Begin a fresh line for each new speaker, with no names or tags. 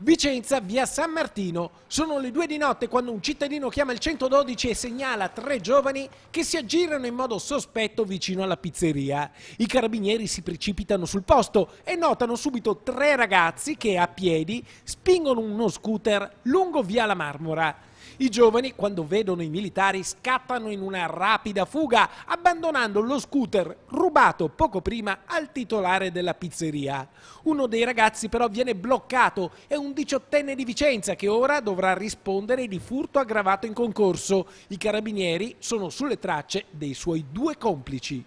Vicenza, via San Martino. Sono le due di notte quando un cittadino chiama il 112 e segnala tre giovani che si aggirano in modo sospetto vicino alla pizzeria. I carabinieri si precipitano sul posto e notano subito tre ragazzi che a piedi spingono uno scooter lungo via la Marmora. I giovani, quando vedono i militari, scappano in una rapida fuga, abbandonando lo scooter rubato poco prima al titolare della pizzeria. Uno dei ragazzi però viene bloccato, è un diciottenne di Vicenza che ora dovrà rispondere di furto aggravato in concorso. I carabinieri sono sulle tracce dei suoi due complici.